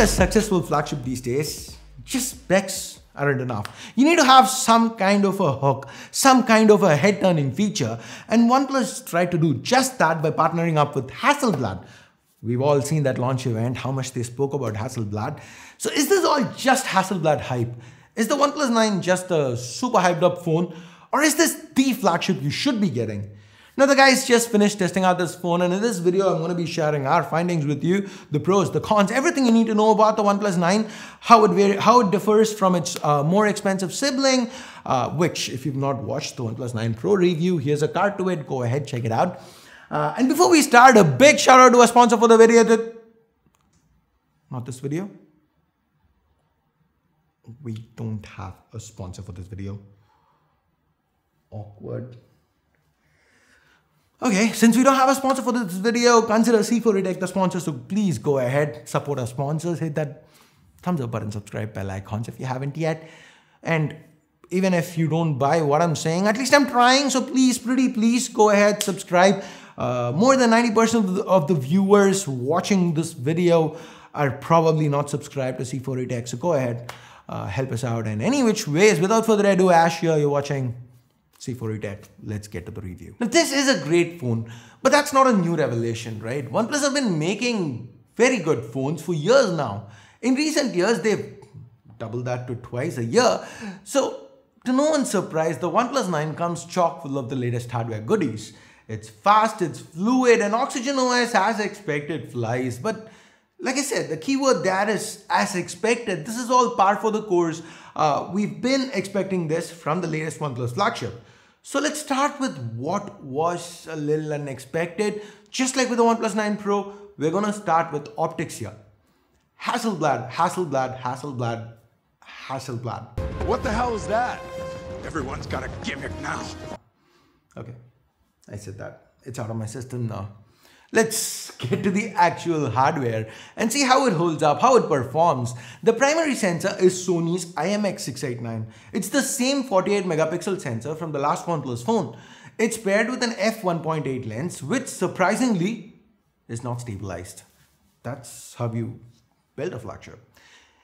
a successful flagship these days just specs aren't enough. You need to have some kind of a hook, some kind of a head-turning feature, and OnePlus tried to do just that by partnering up with Hasselblad. We've all seen that launch event, how much they spoke about Hasselblad. So is this all just Hasselblad hype? Is the OnePlus 9 just a super hyped up phone? Or is this the flagship you should be getting? Now the guys just finished testing out this phone and in this video I'm going to be sharing our findings with you, the pros, the cons, everything you need to know about the OnePlus 9, how it, how it differs from its uh, more expensive sibling, uh, which if you've not watched the OnePlus 9 Pro review, here's a card to it, go ahead, check it out. Uh, and before we start, a big shout out to our sponsor for the video that... Not this video. We don't have a sponsor for this video. Awkward. Okay, since we don't have a sponsor for this video, consider C4 Tech the sponsor, so please go ahead, support our sponsors, hit that thumbs up button, subscribe, bell icons if you haven't yet. And even if you don't buy what I'm saying, at least I'm trying, so please, pretty please go ahead, subscribe. Uh, more than 90% of the, of the viewers watching this video are probably not subscribed to C4 Tech, so go ahead, uh, help us out. And any which ways, without further ado, Ash here, you're watching C4 tech, let's get to the review. Now this is a great phone, but that's not a new revelation, right? OnePlus have been making very good phones for years now. In recent years, they've doubled that to twice a year. So to no one's surprise, the OnePlus 9 comes chock full of the latest hardware goodies. It's fast, it's fluid, and Oxygen OS as expected flies. But like I said, the keyword there is as expected. This is all par for the course. Uh, we've been expecting this from the latest OnePlus flagship. So let's start with what was a little unexpected. Just like with the OnePlus 9 Pro, we're gonna start with optics here. Hasselblad, Hasselblad, Hasselblad, Hasselblad. What the hell is that? Everyone's got a gimmick now. Okay, I said that. It's out of my system now. Let's get to the actual hardware and see how it holds up, how it performs. The primary sensor is Sony's IMX689. It's the same 48 megapixel sensor from the last OnePlus phone. It's paired with an f1.8 lens, which surprisingly is not stabilized. That's how you build a flagship.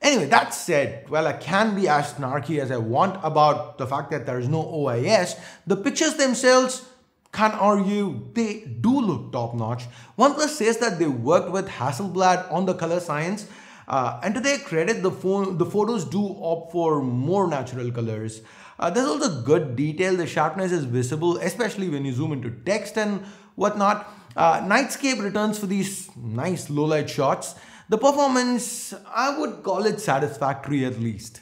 Anyway, that said, while I can be as snarky as I want about the fact that there is no OIS, the pictures themselves can argue they do look top notch. OnePlus says that they worked with Hasselblad on the color science uh, and to their credit the, phone, the photos do opt for more natural colors. Uh, there's also good detail, the sharpness is visible especially when you zoom into text and whatnot. Uh, Nightscape returns for these nice low light shots. The performance, I would call it satisfactory at least.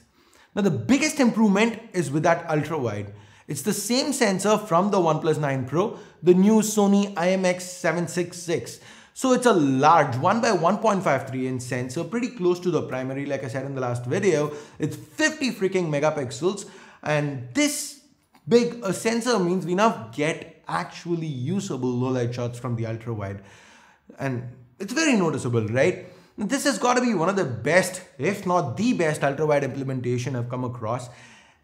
Now the biggest improvement is with that ultra wide. It's the same sensor from the OnePlus 9 Pro, the new Sony IMX766. So it's a large 1 by 1.53 inch sensor, pretty close to the primary like I said in the last video. It's 50 freaking megapixels and this big a sensor means we now get actually usable low light shots from the ultra wide. And it's very noticeable, right? This has got to be one of the best, if not the best ultra wide implementation I've come across.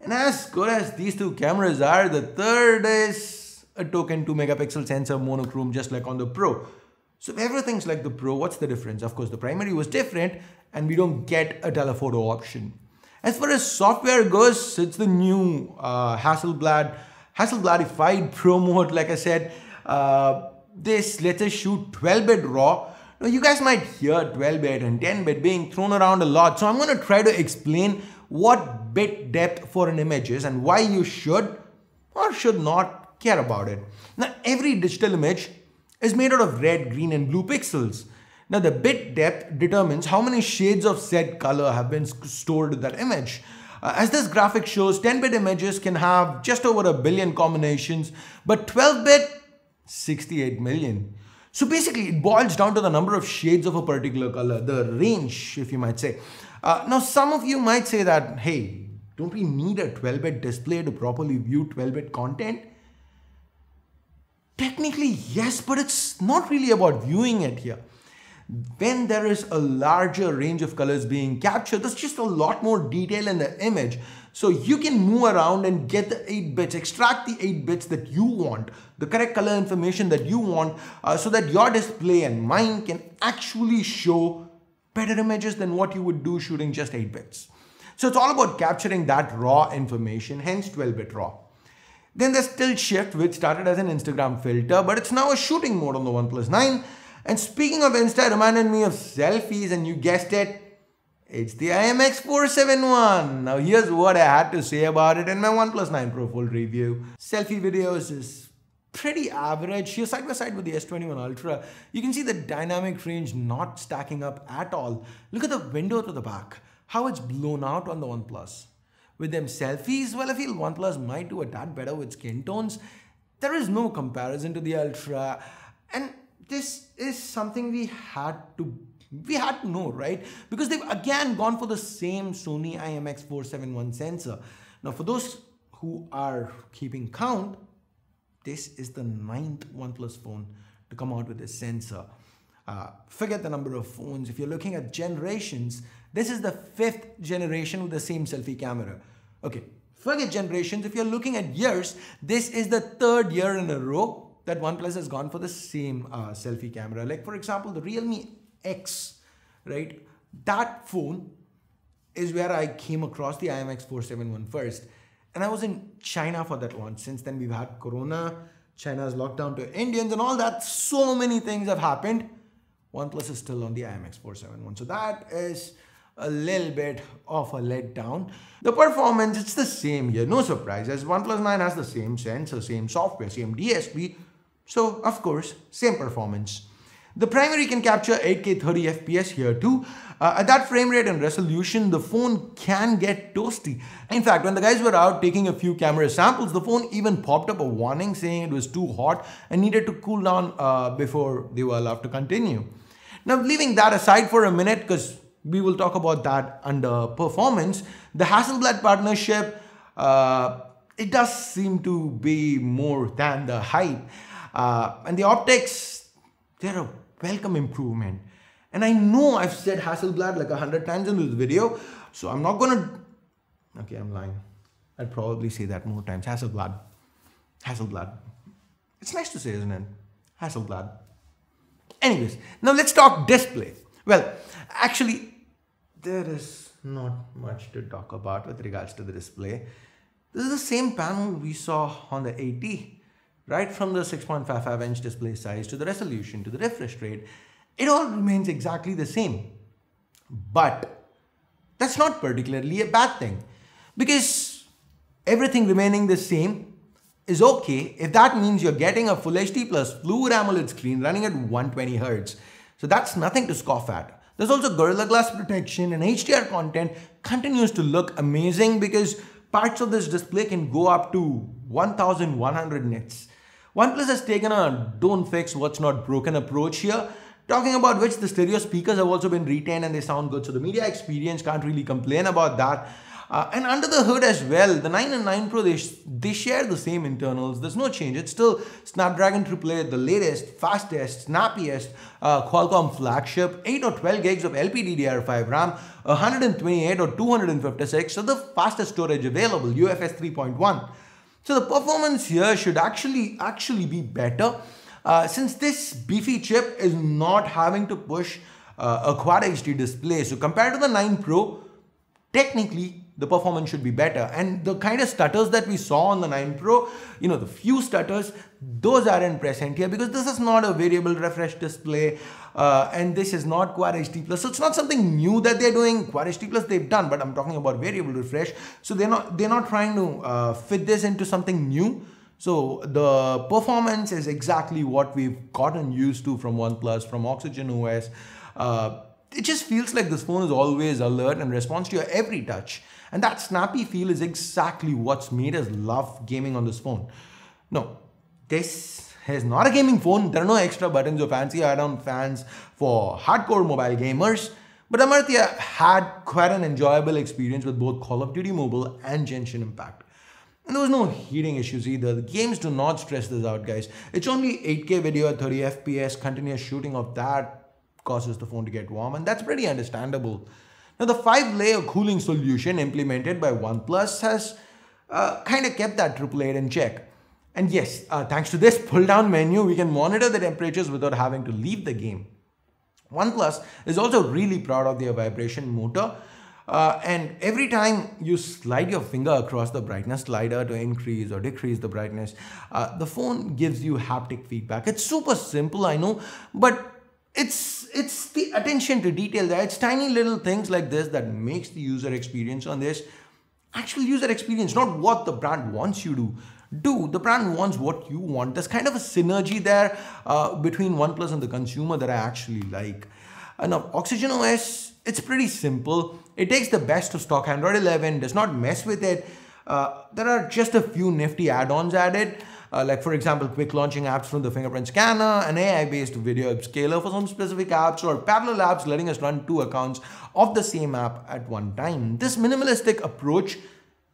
And as good as these two cameras are, the third is a token 2 megapixel sensor monochrome just like on the Pro. So if everything's like the Pro, what's the difference? Of course, the primary was different and we don't get a telephoto option. As far as software goes, it's the new uh, Hasselblad, Hasselbladified Pro mode, like I said. Uh, this lets us shoot 12-bit RAW now you guys might hear 12 bit and 10 bit being thrown around a lot. So I'm going to try to explain what bit depth for an image is and why you should or should not care about it. Now every digital image is made out of red, green and blue pixels. Now the bit depth determines how many shades of said color have been stored in that image. Uh, as this graphic shows, 10-bit images can have just over a billion combinations, but 12-bit, 68 million. So basically, it boils down to the number of shades of a particular color, the range, if you might say. Uh, now, some of you might say that, hey, don't we need a 12-bit display to properly view 12-bit content? Technically, yes, but it's not really about viewing it here when there is a larger range of colors being captured, there's just a lot more detail in the image. So you can move around and get the 8 bits, extract the 8 bits that you want, the correct color information that you want, uh, so that your display and mine can actually show better images than what you would do shooting just 8 bits. So it's all about capturing that raw information, hence 12-bit raw. Then there's tilt shift, which started as an Instagram filter, but it's now a shooting mode on the OnePlus 9. And speaking of Insta, reminded me of selfies and you guessed it, it's the IMX471. Now here's what I had to say about it in my OnePlus 9 Pro full review. Selfie videos is pretty average. Here side by side with the S21 Ultra, you can see the dynamic range not stacking up at all. Look at the window to the back, how it's blown out on the OnePlus. With them selfies, well I feel OnePlus might do a tad better with skin tones. There is no comparison to the Ultra and this is something we had to we had to know, right? Because they've again gone for the same Sony IMX471 sensor. Now, for those who are keeping count, this is the ninth OnePlus phone to come out with this sensor. Uh, forget the number of phones. If you're looking at generations, this is the fifth generation with the same selfie camera. Okay, forget generations. If you're looking at years, this is the third year in a row that OnePlus has gone for the same uh, selfie camera. Like for example, the Realme X, right? That phone is where I came across the IMX 471 first. And I was in China for that launch. Since then, we've had Corona, China's lockdown to Indians and all that. So many things have happened. OnePlus is still on the IMX 471. So that is a little bit of a letdown. The performance, it's the same here. No surprise as OnePlus 9 has the same sensor, same software, same DSP, so of course, same performance. The primary can capture 8K 30 FPS here too. Uh, at that frame rate and resolution, the phone can get toasty. In fact, when the guys were out taking a few camera samples, the phone even popped up a warning saying it was too hot and needed to cool down uh, before they were allowed to continue. Now, leaving that aside for a minute, because we will talk about that under performance, the Hasselblad partnership, uh, it does seem to be more than the hype. Uh, and the optics, they're a welcome improvement. And I know I've said Hasselblad like a hundred times in this video, so I'm not gonna, okay, I'm lying. I'd probably say that more times, Hasselblad, Hasselblad. It's nice to say, isn't it? Hasselblad. Anyways, now let's talk display. Well, actually, there is not much to talk about with regards to the display. This is the same panel we saw on the 80 right from the 6.55 inch display size to the resolution to the refresh rate, it all remains exactly the same. But that's not particularly a bad thing because everything remaining the same is okay if that means you're getting a full HD plus fluid AMOLED screen running at 120 Hz. So that's nothing to scoff at. There's also Gorilla Glass protection and HDR content continues to look amazing because parts of this display can go up to 1100 nits. OnePlus has taken a don't fix what's not broken approach here. Talking about which the stereo speakers have also been retained and they sound good. So the media experience can't really complain about that. Uh, and under the hood as well, the 9 and 9 Pro, they, sh they share the same internals. There's no change. It's still Snapdragon 888, the latest, fastest, snappiest uh, Qualcomm flagship, 8 or 12 gigs of LPDDR5 RAM, 128 or 256, so the fastest storage available, UFS 3.1. So the performance here should actually, actually be better uh, since this beefy chip is not having to push uh, a Quad HD display. So compared to the 9 Pro, technically the performance should be better. And the kind of stutters that we saw on the 9 Pro, you know, the few stutters, those aren't present here because this is not a variable refresh display uh, and this is not quad HD plus. So it's not something new that they're doing. Quad HD plus they've done, but I'm talking about variable refresh. So they're not they're not trying to uh, fit this into something new. So the performance is exactly what we've gotten used to from OnePlus, from Oxygen OS. Uh, it just feels like this phone is always alert and responds to your every touch. And that snappy feel is exactly what's made us love gaming on this phone. No, this it's not a gaming phone. There are no extra buttons or fancy add-on fans for hardcore mobile gamers. But Amartya had quite an enjoyable experience with both Call of Duty Mobile and Genshin Impact. And there was no heating issues either. The games do not stress this out, guys. It's only 8K video at 30 FPS. Continuous shooting of that causes the phone to get warm, and that's pretty understandable. Now, the five-layer cooling solution implemented by OnePlus has uh, kind of kept that AAA in check. And yes, uh, thanks to this pull down menu, we can monitor the temperatures without having to leave the game. OnePlus is also really proud of their vibration motor. Uh, and every time you slide your finger across the brightness slider to increase or decrease the brightness, uh, the phone gives you haptic feedback. It's super simple, I know, but it's it's the attention to detail there. It's tiny little things like this that makes the user experience on this actual user experience, not what the brand wants you to do. The brand wants what you want. There's kind of a synergy there uh, between OnePlus and the consumer that I actually like. now, Oxygen OS, it's pretty simple. It takes the best of stock Android 11, does not mess with it. Uh, there are just a few nifty add-ons added, uh, like for example, quick launching apps from the fingerprint scanner, an AI-based video upscaler for some specific apps, or parallel apps letting us run two accounts of the same app at one time. This minimalistic approach,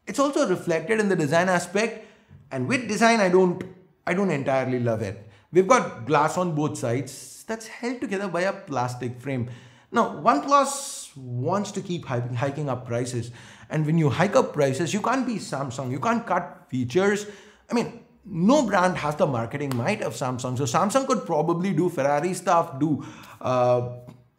it's also reflected in the design aspect and with design, I don't, I don't entirely love it. We've got glass on both sides that's held together by a plastic frame. Now, OnePlus wants to keep hiking up prices. And when you hike up prices, you can't be Samsung. You can't cut features. I mean, no brand has the marketing might of Samsung. So Samsung could probably do Ferrari stuff, do uh,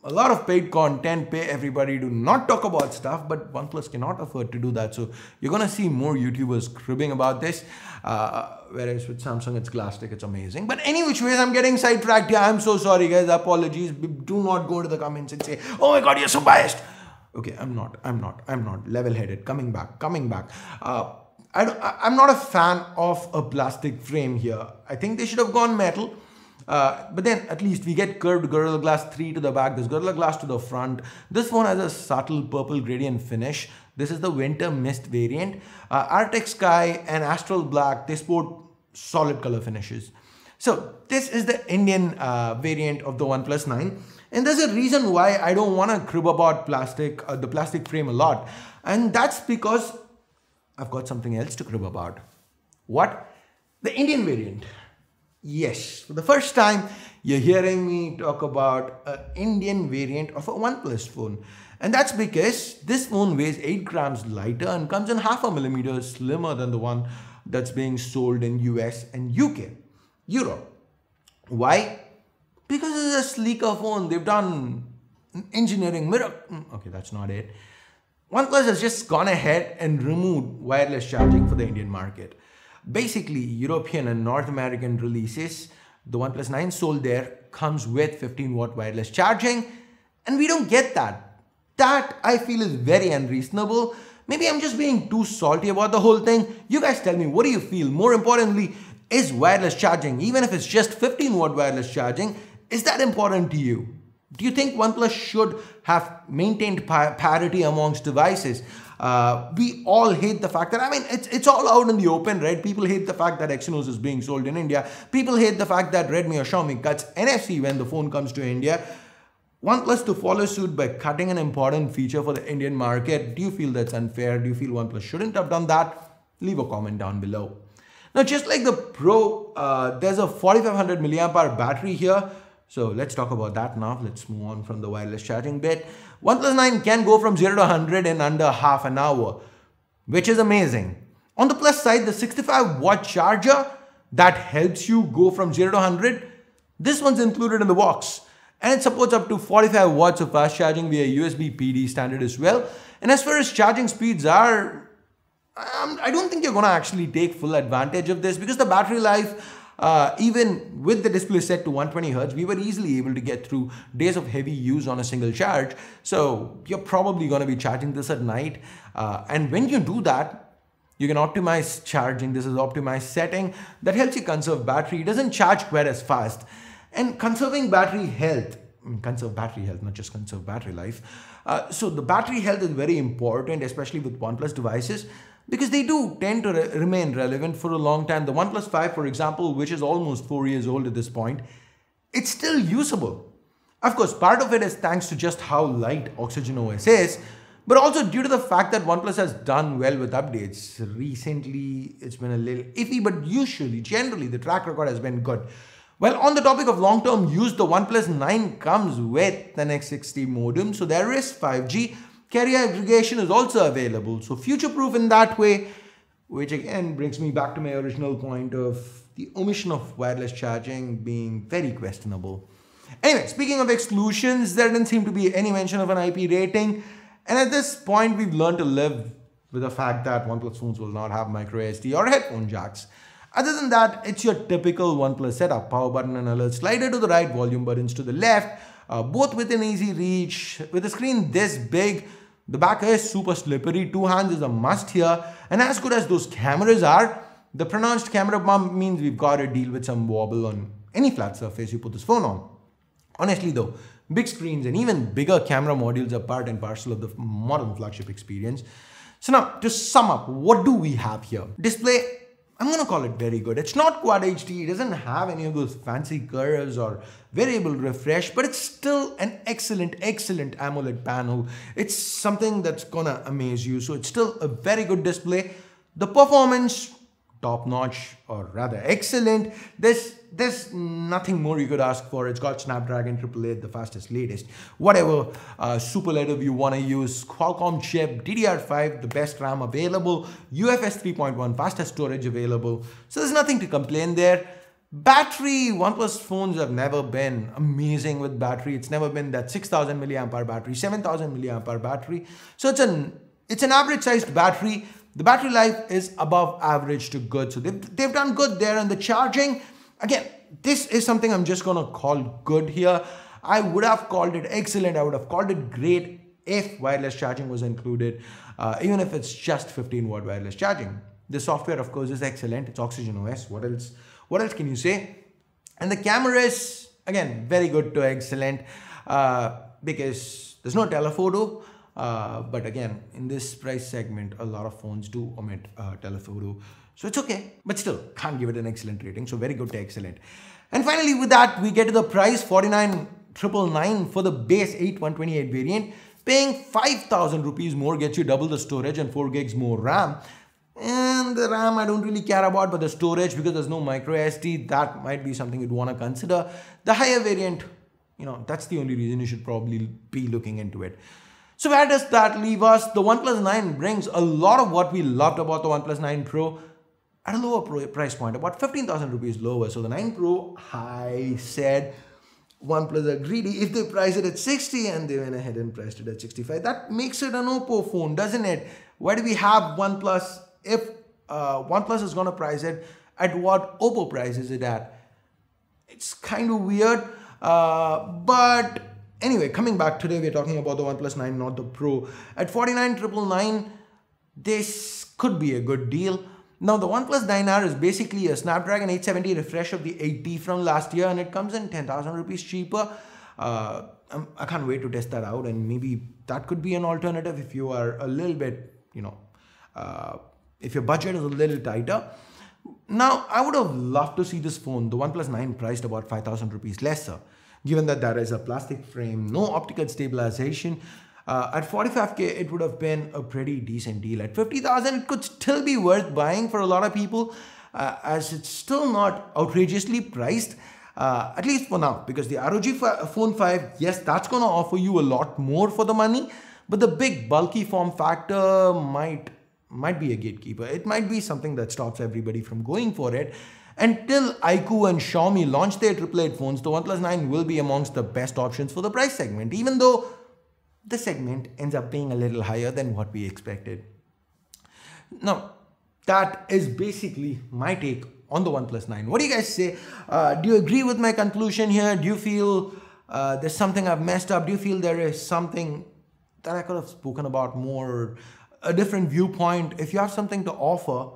a lot of paid content, pay everybody to not talk about stuff, but OnePlus cannot afford to do that. So you're gonna see more YouTubers cribbing about this. Uh, whereas with Samsung, it's plastic, it's amazing. But any which ways, I'm getting sidetracked here. I'm so sorry, guys. Apologies. Do not go to the comments and say, oh my God, you're so biased. Okay, I'm not, I'm not, I'm not. Level-headed, coming back, coming back. Uh, I I'm not a fan of a plastic frame here. I think they should have gone metal. Uh, but then at least we get curved Gorilla Glass 3 to the back, this Gorilla Glass to the front. This one has a subtle purple gradient finish. This is the Winter Mist variant. Uh, Arctic Sky and Astral Black, they sport solid color finishes. So this is the Indian uh, variant of the OnePlus 9. And there's a reason why I don't want to crib about plastic, uh, the plastic frame a lot. And that's because I've got something else to crib about. What? The Indian variant. Yes, for the first time, you're hearing me talk about an Indian variant of a OnePlus phone. And that's because this phone weighs 8 grams lighter and comes in half a millimeter slimmer than the one that's being sold in US and UK, Europe. Why? Because it's a sleeker phone. They've done engineering miracle. Mm, okay, that's not it. OnePlus has just gone ahead and removed wireless charging for the Indian market. Basically, European and North American releases, the OnePlus 9 sold there comes with 15 watt wireless charging, and we don't get that. That I feel is very unreasonable. Maybe I'm just being too salty about the whole thing. You guys tell me, what do you feel? More importantly, is wireless charging, even if it's just 15 watt wireless charging, is that important to you? Do you think OnePlus should have maintained parity amongst devices? Uh, we all hate the fact that, I mean, it's, it's all out in the open, right? People hate the fact that Exynos is being sold in India. People hate the fact that Redmi or Xiaomi cuts NFC when the phone comes to India. OnePlus to follow suit by cutting an important feature for the Indian market. Do you feel that's unfair? Do you feel OnePlus shouldn't have done that? Leave a comment down below. Now, just like the Pro, uh, there's a 4500 milliampere battery here. So let's talk about that now. Let's move on from the wireless charging bit. OnePlus 9 can go from 0 to 100 in under half an hour, which is amazing. On the plus side, the 65 watt charger that helps you go from 0 to 100, this one's included in the box. And it supports up to 45 watts of fast charging via USB PD standard as well. And as far as charging speeds are, um, I don't think you're gonna actually take full advantage of this because the battery life uh, even with the display set to 120 Hz, we were easily able to get through days of heavy use on a single charge. So you're probably going to be charging this at night. Uh, and when you do that, you can optimize charging. This is optimized setting that helps you conserve battery. It doesn't charge quite as fast. And conserving battery health conserve battery health, not just conserve battery life. Uh, so the battery health is very important, especially with OnePlus devices because they do tend to re remain relevant for a long time. The OnePlus 5, for example, which is almost four years old at this point, it's still usable. Of course, part of it is thanks to just how light Oxygen OS is, but also due to the fact that OnePlus has done well with updates. Recently, it's been a little iffy, but usually, generally, the track record has been good. Well, on the topic of long-term use, the OnePlus 9 comes with an X60 modem, so there is 5G, Carrier aggregation is also available. So future-proof in that way, which again brings me back to my original point of the omission of wireless charging being very questionable. Anyway, speaking of exclusions, there didn't seem to be any mention of an IP rating. And at this point, we've learned to live with the fact that OnePlus phones will not have micro SD or headphone jacks. Other than that, it's your typical OnePlus setup. Power button and alert slider to the right, volume buttons to the left, uh, both within easy reach. With a screen this big, the back is super slippery, two hands is a must here. And as good as those cameras are, the pronounced camera bump means we've got to deal with some wobble on any flat surface you put this phone on. Honestly though, big screens and even bigger camera modules are part and parcel of the modern flagship experience. So now to sum up, what do we have here? Display I'm going to call it very good. It's not Quad HD. It doesn't have any of those fancy curves or variable refresh, but it's still an excellent, excellent AMOLED panel. It's something that's going to amaze you. So it's still a very good display. The performance top-notch or rather excellent. There's, there's nothing more you could ask for. It's got Snapdragon 888, the fastest, latest, whatever uh, superlative you want to use. Qualcomm chip, DDR5, the best RAM available, UFS 3.1, fastest storage available. So there's nothing to complain there. Battery, OnePlus phones have never been amazing with battery. It's never been that 6000 milliamp hour battery, 7000 milliamp hour battery. So it's an, it's an average sized battery the battery life is above average to good. So they've, they've done good there and the charging, again, this is something I'm just gonna call good here. I would have called it excellent. I would have called it great if wireless charging was included, uh, even if it's just 15 watt wireless charging. The software, of course, is excellent. It's Oxygen OS. What else? What else can you say? And the camera is again very good to excellent uh, because there's no telephoto uh, but again in this price segment a lot of phones do omit uh, telephoto so it's okay but still can't give it an excellent rating so very good to excellent and finally with that we get to the price 49999 for the base 8128 variant paying 5000 rupees more gets you double the storage and 4 gigs more ram and the RAM I don't really care about, but the storage because there's no micro SD, that might be something you'd want to consider. The higher variant, you know, that's the only reason you should probably be looking into it. So where does that leave us? The OnePlus 9 brings a lot of what we loved about the OnePlus 9 Pro at a lower price point, about 15,000 rupees lower. So the 9 Pro, I said OnePlus are greedy. If they price it at 60 and they went ahead and priced it at 65, that makes it an Oppo phone, doesn't it? Why do we have OnePlus if uh, OnePlus is going to price it at what Oppo prices it at? It's kind of weird, uh, but Anyway, coming back today, we're talking about the OnePlus 9, not the Pro. At 49,999, this could be a good deal. Now the OnePlus 9R is basically a Snapdragon 870 refresh of the 8T from last year and it comes in 10,000 rupees cheaper. Uh, um, I can't wait to test that out and maybe that could be an alternative if you are a little bit, you know, uh, if your budget is a little tighter. Now, I would have loved to see this phone, the OnePlus 9 priced about 5,000 rupees lesser given that there is a plastic frame, no optical stabilization. Uh, at 45k, it would have been a pretty decent deal. At 50,000, it could still be worth buying for a lot of people uh, as it's still not outrageously priced. Uh, at least for now, because the ROG Phone 5, yes, that's going to offer you a lot more for the money, but the big bulky form factor might might be a gatekeeper. It might be something that stops everybody from going for it. Until IQ and Xiaomi launch their A phones, the OnePlus 9 will be amongst the best options for the price segment, even though the segment ends up being a little higher than what we expected. Now, that is basically my take on the OnePlus 9. What do you guys say? Uh, do you agree with my conclusion here? Do you feel uh, there's something I've messed up? Do you feel there is something that I could have spoken about more? A different viewpoint? If you have something to offer,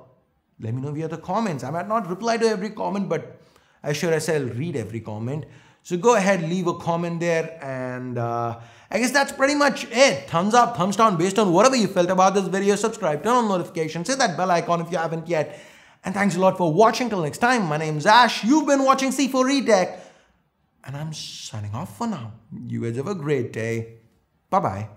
let me know via the comments. I might not reply to every comment, but I sure as I'll read every comment. So go ahead, leave a comment there. And uh, I guess that's pretty much it. Thumbs up, thumbs down based on whatever you felt about this video. Subscribe, turn on notifications, hit that bell icon if you haven't yet. And thanks a lot for watching. Till next time, my name's Ash. You've been watching C4 Retech. And I'm signing off for now. You guys have a great day. Bye-bye.